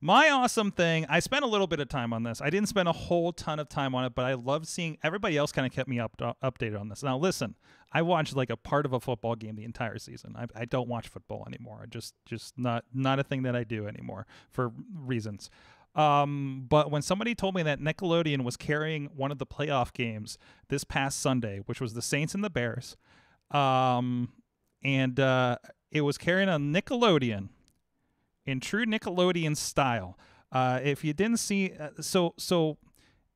My awesome thing, I spent a little bit of time on this. I didn't spend a whole ton of time on it, but I love seeing everybody else kind of kept me up, uh, updated on this. Now, listen, I watched like a part of a football game the entire season. I, I don't watch football anymore. I just, just not, not a thing that I do anymore for reasons. Um, but when somebody told me that Nickelodeon was carrying one of the playoff games this past Sunday, which was the Saints and the Bears, um, and uh, it was carrying on Nickelodeon in true Nickelodeon style. Uh, if you didn't see, uh, so so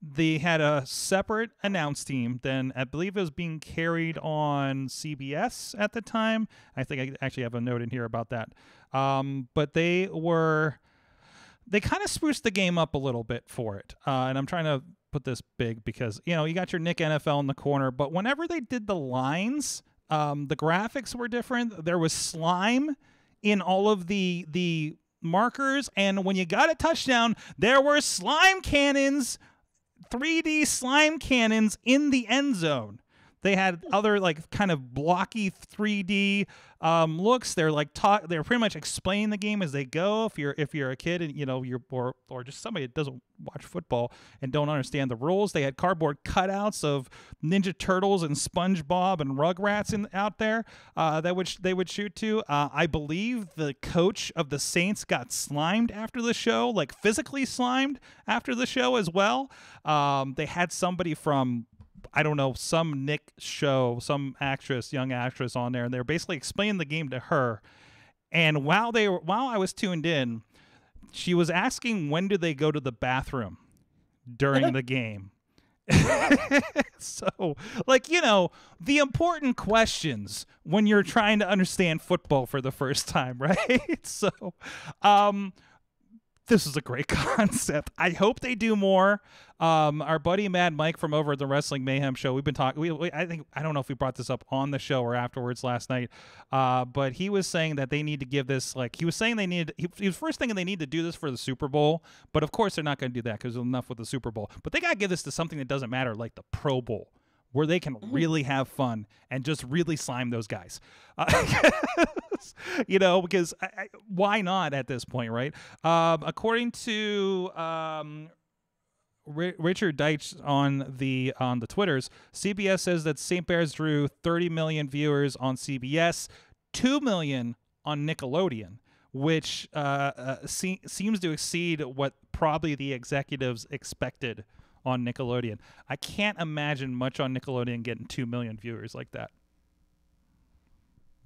they had a separate announce team. Then I believe it was being carried on CBS at the time. I think I actually have a note in here about that. Um, but they were they kind of spruced the game up a little bit for it. Uh, and I'm trying to put this big because you know you got your Nick NFL in the corner, but whenever they did the lines, um, the graphics were different. There was slime in all of the the markers, and when you got a touchdown, there were slime cannons, 3D slime cannons in the end zone. They had other like kind of blocky 3D um, looks. They're like talk. They're pretty much explaining the game as they go. If you're if you're a kid and you know you're or or just somebody that doesn't watch football and don't understand the rules, they had cardboard cutouts of Ninja Turtles and SpongeBob and Rugrats in out there uh, that which they would shoot to. Uh, I believe the coach of the Saints got slimed after the show, like physically slimed after the show as well. Um, they had somebody from I don't know, some Nick show, some actress, young actress on there, and they are basically explaining the game to her. And while they were, while I was tuned in, she was asking when do they go to the bathroom during the game. so, like, you know, the important questions when you're trying to understand football for the first time, right? so, um, this is a great concept. I hope they do more. Um, our buddy Mad Mike from over at the Wrestling Mayhem show, we've been talking. We, we, I think I don't know if we brought this up on the show or afterwards last night, uh, but he was saying that they need to give this like he was saying they needed. He, he was first thinking they need to do this for the Super Bowl, but of course they're not going to do that because enough with the Super Bowl. But they got to give this to something that doesn't matter, like the Pro Bowl where they can mm-hmm. really have fun and just really slime those guys. Uh, this, you know, because I, I, why not at this point, right? Um, according to um, R- Richard Deitch on the on the Twitters, CBS says that St. Bears drew 30 million viewers on CBS, 2 million on Nickelodeon which uh, uh, se- seems to exceed what probably the executives expected on Nickelodeon. I can't imagine much on Nickelodeon getting 2 million viewers like that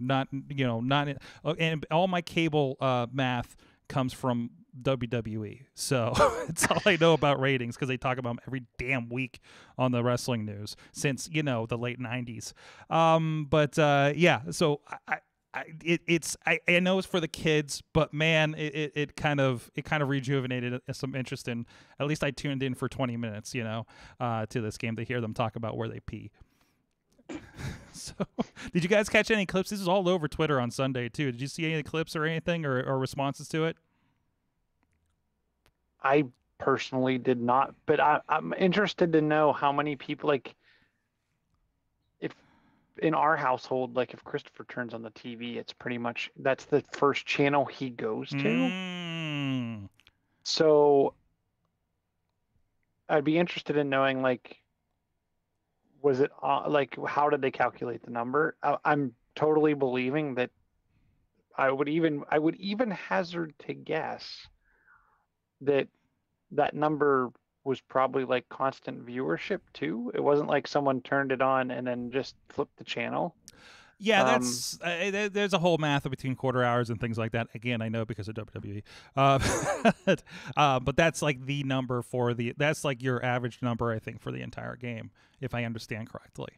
not you know not in, uh, and all my cable uh, math comes from WWE. So it's all I know about ratings because they talk about them every damn week on the wrestling news since you know the late '90s. Um, but uh, yeah, so I, I it, it's I, I, know it's for the kids, but man, it, it, it, kind of it kind of rejuvenated uh, some interest in. At least I tuned in for 20 minutes, you know, uh, to this game to hear them talk about where they pee. so, did you guys catch any clips? This is all over Twitter on Sunday too. Did you see any clips or anything or, or responses to it? I personally did not, but I, am interested to know how many people like if in our household, like if Christopher turns on the TV, it's pretty much that's the first channel he goes to. Mm. So I'd be interested in knowing like was it uh, like how did they calculate the number? I, I'm totally believing that I would even I would even hazard to guess that that number was probably like constant viewership too. It wasn't like someone turned it on and then just flipped the channel. Yeah, um, that's uh, eh, there's a whole math between quarter hours and things like that. Again, I know because of WWE, uh, but, uh, but that's like the number for the that's like your average number I think for the entire game, if I understand correctly.